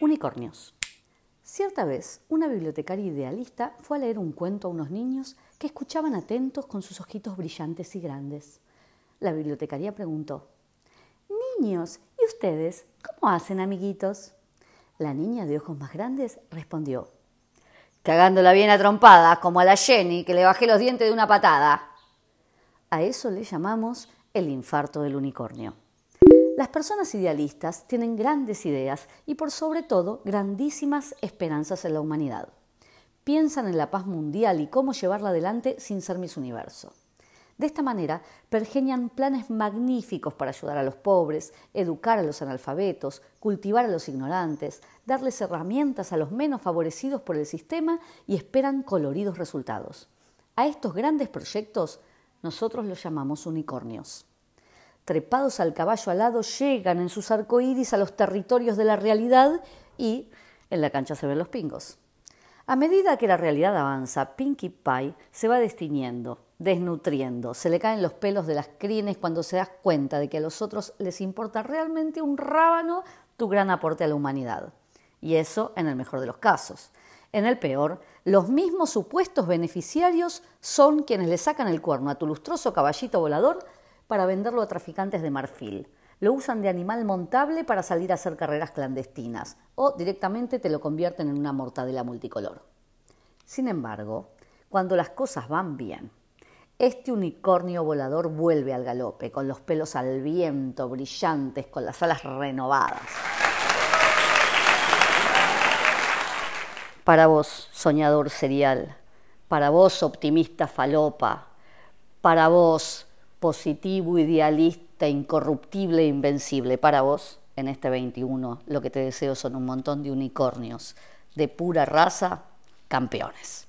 Unicornios. Cierta vez, una bibliotecaria idealista fue a leer un cuento a unos niños que escuchaban atentos con sus ojitos brillantes y grandes. La bibliotecaria preguntó, Niños, ¿y ustedes cómo hacen amiguitos? La niña de ojos más grandes respondió, Cagándola bien a como a la Jenny, que le bajé los dientes de una patada. A eso le llamamos el infarto del unicornio. Las personas idealistas tienen grandes ideas y por sobre todo grandísimas esperanzas en la humanidad. Piensan en la paz mundial y cómo llevarla adelante sin ser mis universo. De esta manera, pergeñan planes magníficos para ayudar a los pobres, educar a los analfabetos, cultivar a los ignorantes, darles herramientas a los menos favorecidos por el sistema y esperan coloridos resultados. A estos grandes proyectos nosotros los llamamos unicornios trepados al caballo alado, llegan en sus arcoíris a los territorios de la realidad y en la cancha se ven los pingos. A medida que la realidad avanza, Pinkie Pie se va destiniendo, desnutriendo, se le caen los pelos de las crines cuando se das cuenta de que a los otros les importa realmente un rábano tu gran aporte a la humanidad. Y eso en el mejor de los casos. En el peor, los mismos supuestos beneficiarios son quienes le sacan el cuerno a tu lustroso caballito volador para venderlo a traficantes de marfil. Lo usan de animal montable para salir a hacer carreras clandestinas o directamente te lo convierten en una mortadela multicolor. Sin embargo, cuando las cosas van bien, este unicornio volador vuelve al galope, con los pelos al viento, brillantes, con las alas renovadas. Para vos, soñador serial, para vos, optimista falopa, para vos, positivo, idealista, incorruptible, e invencible. Para vos, en este 21, lo que te deseo son un montón de unicornios de pura raza, campeones.